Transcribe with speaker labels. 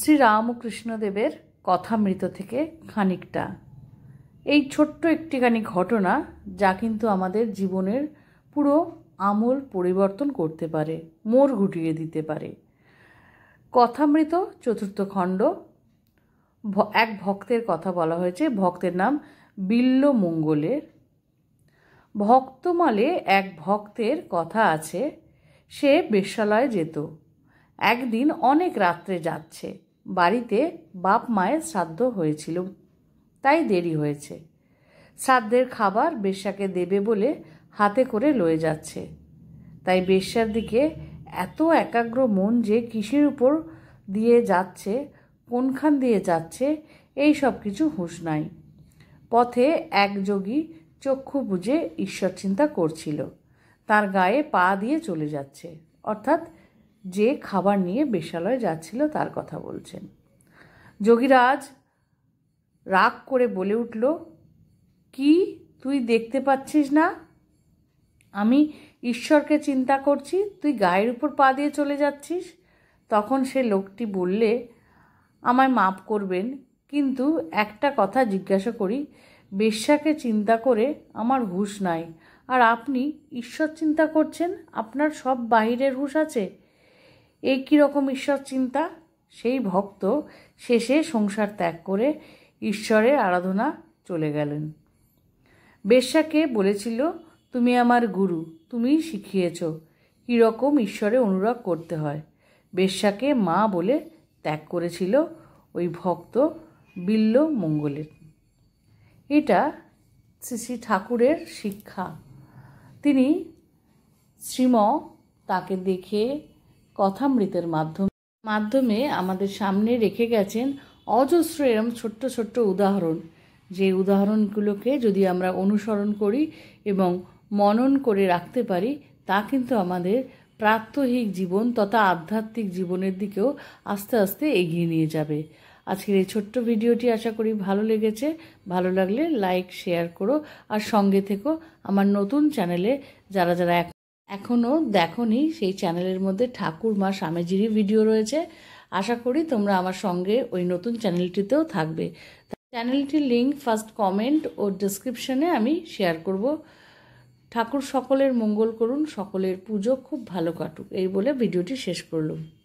Speaker 1: শ্রীরামকৃষ্ণদেবের কথামৃত থেকে খানিকটা এই ছোট্ট একটিখানি ঘটনা যা কিন্তু আমাদের জীবনের পুরো আমল পরিবর্তন করতে পারে মোর ঘুটিয়ে দিতে পারে কথামৃত চতুর্থ খণ্ড এক ভক্তের কথা বলা হয়েছে ভক্তের নাম বিল্ল মঙ্গলের ভক্তমালে এক ভক্তের কথা আছে সে বেশ্যালয়ে যেত একদিন অনেক রাত্রে যাচ্ছে বাড়িতে বাপ মায়ের শ্রাদ্ধ হয়েছিল তাই দেরি হয়েছে শ্রাদ্ধের খাবার বেশ্যাকে দেবে বলে হাতে করে লয়ে যাচ্ছে তাই বেশ্যার দিকে এত একাগ্র মন যে কৃষির উপর দিয়ে যাচ্ছে কোনখান দিয়ে যাচ্ছে এই সব কিছু হুঁশ নাই পথে এক যোগী চক্ষু বুঝে ঈশ্বর চিন্তা করছিল তার গায়ে পা দিয়ে চলে যাচ্ছে অর্থাৎ যে খাবার নিয়ে বেশালয় যাচ্ছিল তার কথা বলছেন যোগীরাজ রাগ করে বলে উঠল কি তুই দেখতে পাচ্ছিস না আমি ঈশ্বরকে চিন্তা করছি তুই গায়ের উপর পা দিয়ে চলে যাচ্ছিস তখন সে লোকটি বললে আমায় মাপ করবেন কিন্তু একটা কথা জিজ্ঞাসা করি বেশ্যাকে চিন্তা করে আমার হুশ নাই আর আপনি ঈশ্বর চিন্তা করছেন আপনার সব বাহিরের হুশ আছে এই কীরকম ঈশ্বর চিন্তা সেই ভক্ত শেষে সংসার ত্যাগ করে ঈশ্বরের আরাধনা চলে গেলেন বেশ্যাকে বলেছিল তুমি আমার গুরু তুমি শিখিয়েছ কীরকম ঈশ্বরে অনুরাগ করতে হয় বেশ্যাকে মা বলে ত্যাগ করেছিল ওই ভক্ত বিল্ল মঙ্গলের এটা শ্রী শ্রী ঠাকুরের শিক্ষা তিনি শ্রীম তাকে দেখে কথামৃতের মাধ্যমে মাধ্যমে আমাদের সামনে রেখে গেছেন অজস্র এরম ছোট্ট ছোট্ট উদাহরণ যে উদাহরণগুলোকে যদি আমরা অনুসরণ করি এবং মনন করে রাখতে পারি তা কিন্তু আমাদের প্রাত্যহিক জীবন তথা আধ্যাত্মিক জীবনের দিকেও আস্তে আস্তে এগিয়ে নিয়ে যাবে আজকের এই ছোট্ট ভিডিওটি আশা করি ভালো লেগেছে ভালো লাগলে লাইক শেয়ার করো আর সঙ্গে থেকো আমার নতুন চ্যানেলে যারা যারা এক এখনও দেখনি সেই চ্যানেলের মধ্যে ঠাকুর মা স্বামীজিরই ভিডিও রয়েছে আশা করি তোমরা আমার সঙ্গে ওই নতুন চ্যানেলটিতেও থাকবে চ্যানেলটির লিঙ্ক ফার্স্ট কমেন্ট ও ডিসক্রিপশনে আমি শেয়ার করব ঠাকুর সকলের মঙ্গল করুন সকলের পুজো খুব ভালো কাটুক এই বলে ভিডিওটি শেষ করলাম